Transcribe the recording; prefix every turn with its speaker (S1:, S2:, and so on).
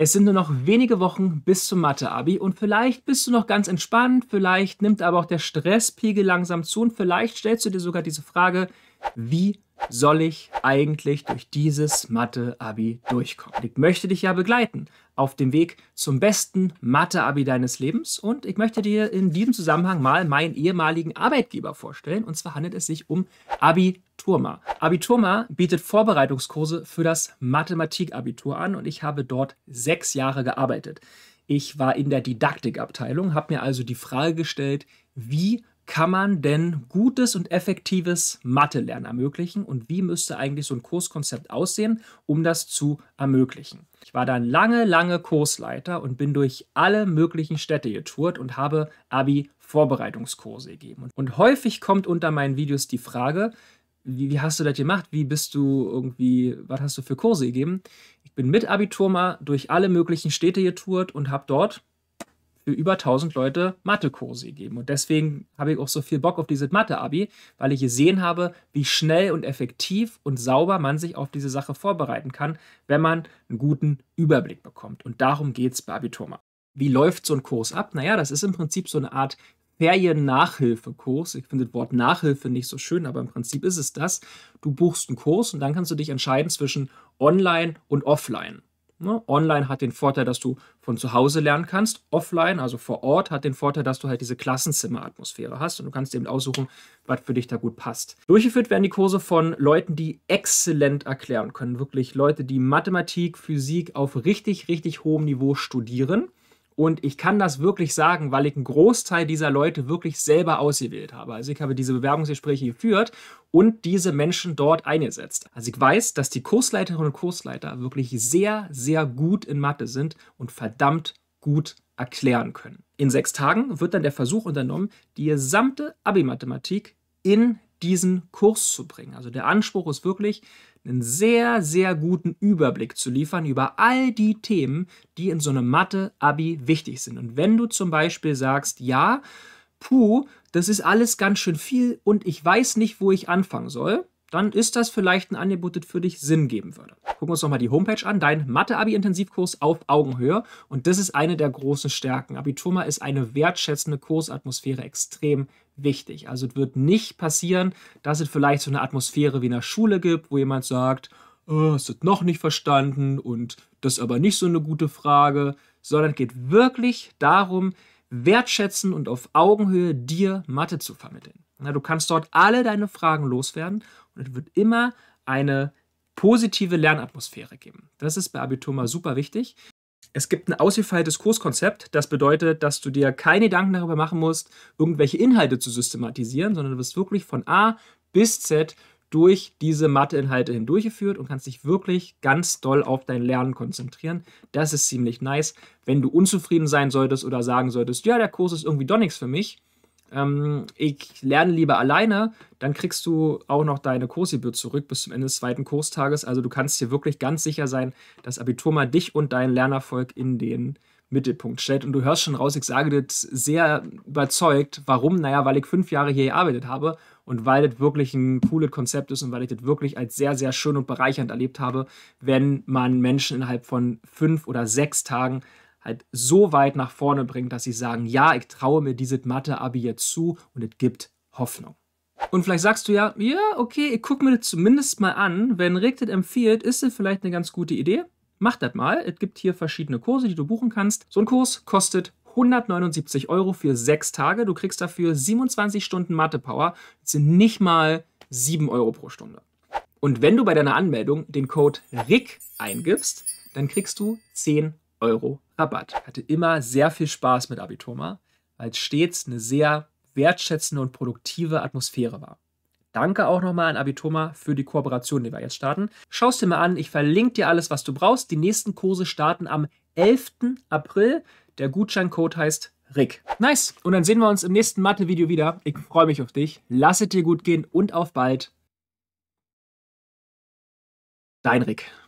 S1: Es sind nur noch wenige Wochen bis zum Mathe-Abi und vielleicht bist du noch ganz entspannt, vielleicht nimmt aber auch der Stresspegel langsam zu und vielleicht stellst du dir sogar diese Frage, wie soll ich eigentlich durch dieses Mathe-Abi durchkommen? Ich möchte dich ja begleiten auf dem Weg zum besten Mathe-Abi deines Lebens und ich möchte dir in diesem Zusammenhang mal meinen ehemaligen Arbeitgeber vorstellen und zwar handelt es sich um Abiturma. Abiturma bietet Vorbereitungskurse für das Mathematikabitur an und ich habe dort sechs Jahre gearbeitet. Ich war in der Didaktikabteilung, habe mir also die Frage gestellt, wie kann man denn gutes und effektives Mathe-Lernen ermöglichen und wie müsste eigentlich so ein Kurskonzept aussehen, um das zu ermöglichen? Ich war dann lange, lange Kursleiter und bin durch alle möglichen Städte getourt und habe Abi-Vorbereitungskurse gegeben. Und häufig kommt unter meinen Videos die Frage, wie, wie, hast du das gemacht? Wie bist du irgendwie, was hast du für Kurse gegeben? Ich bin mit Abiturma durch alle möglichen Städte getourt und habe dort über 1000 Leute Mathekurse geben. Und deswegen habe ich auch so viel Bock auf dieses Mathe-Abi, weil ich gesehen habe, wie schnell und effektiv und sauber man sich auf diese Sache vorbereiten kann, wenn man einen guten Überblick bekommt. Und darum geht es bei Abiturma. Wie läuft so ein Kurs ab? Naja, das ist im Prinzip so eine Art Ferien-Nachhilfekurs. Ich finde das Wort Nachhilfe nicht so schön, aber im Prinzip ist es das. Du buchst einen Kurs und dann kannst du dich entscheiden zwischen online und offline. Ne? Online hat den Vorteil, dass du von zu Hause lernen kannst. Offline, also vor Ort, hat den Vorteil, dass du halt diese Klassenzimmeratmosphäre hast und du kannst eben aussuchen, was für dich da gut passt. Durchgeführt werden die Kurse von Leuten, die exzellent erklären können. Wirklich Leute, die Mathematik, Physik auf richtig, richtig hohem Niveau studieren. Und ich kann das wirklich sagen, weil ich einen Großteil dieser Leute wirklich selber ausgewählt habe. Also ich habe diese Bewerbungsgespräche geführt und diese Menschen dort eingesetzt. Also ich weiß, dass die Kursleiterinnen und Kursleiter wirklich sehr, sehr gut in Mathe sind und verdammt gut erklären können. In sechs Tagen wird dann der Versuch unternommen, die gesamte Abi-Mathematik in diesen Kurs zu bringen. Also der Anspruch ist wirklich, einen sehr, sehr guten Überblick zu liefern über all die Themen, die in so einem Mathe-Abi wichtig sind. Und wenn du zum Beispiel sagst, ja, puh, das ist alles ganz schön viel und ich weiß nicht, wo ich anfangen soll, dann ist das vielleicht ein Angebot, das für dich Sinn geben würde. Gucken wir uns nochmal die Homepage an, dein Mathe-Abi-Intensivkurs auf Augenhöhe. Und das ist eine der großen Stärken. Abiturma ist eine wertschätzende Kursatmosphäre extrem wichtig. Also es wird nicht passieren, dass es vielleicht so eine Atmosphäre wie in der Schule gibt, wo jemand sagt, oh, hast du noch nicht verstanden und das ist aber nicht so eine gute Frage, sondern es geht wirklich darum, wertschätzen und auf Augenhöhe dir Mathe zu vermitteln. Na, du kannst dort alle deine Fragen loswerden es wird immer eine positive Lernatmosphäre geben. Das ist bei Abitur mal super wichtig. Es gibt ein ausgefeiltes Kurskonzept. Das bedeutet, dass du dir keine Gedanken darüber machen musst, irgendwelche Inhalte zu systematisieren, sondern du wirst wirklich von A bis Z durch diese Matheinhalte hindurchgeführt und kannst dich wirklich ganz doll auf dein Lernen konzentrieren. Das ist ziemlich nice. Wenn du unzufrieden sein solltest oder sagen solltest, ja, der Kurs ist irgendwie doch nichts für mich, ähm, ich lerne lieber alleine, dann kriegst du auch noch deine Kursgebühr zurück bis zum Ende des zweiten Kurstages. Also du kannst dir wirklich ganz sicher sein, dass Abitur mal dich und deinen Lernerfolg in den Mittelpunkt stellt. Und du hörst schon raus, ich sage das sehr überzeugt. Warum? Naja, weil ich fünf Jahre hier gearbeitet habe und weil das wirklich ein cooles Konzept ist und weil ich das wirklich als sehr, sehr schön und bereichernd erlebt habe, wenn man Menschen innerhalb von fünf oder sechs Tagen halt so weit nach vorne bringt, dass sie sagen, ja, ich traue mir dieses Mathe-Abi jetzt zu und es gibt Hoffnung. Und vielleicht sagst du ja, ja, okay, ich gucke mir das zumindest mal an. Wenn Rick das empfiehlt, ist das vielleicht eine ganz gute Idee. Mach das mal. Es gibt hier verschiedene Kurse, die du buchen kannst. So ein Kurs kostet 179 Euro für sechs Tage. Du kriegst dafür 27 Stunden Mathe-Power. Das sind nicht mal 7 Euro pro Stunde. Und wenn du bei deiner Anmeldung den Code RIG eingibst, dann kriegst du 10 Euro Rabatt. Ich hatte immer sehr viel Spaß mit Abitoma, weil es stets eine sehr wertschätzende und produktive Atmosphäre war. Danke auch nochmal an Abitoma für die Kooperation, die wir jetzt starten. Schau es dir mal an, ich verlinke dir alles, was du brauchst. Die nächsten Kurse starten am 11. April. Der Gutscheincode heißt Rick. Nice. Und dann sehen wir uns im nächsten Mathe-Video wieder. Ich freue mich auf dich. Lass es dir gut gehen und auf bald. Dein Rick.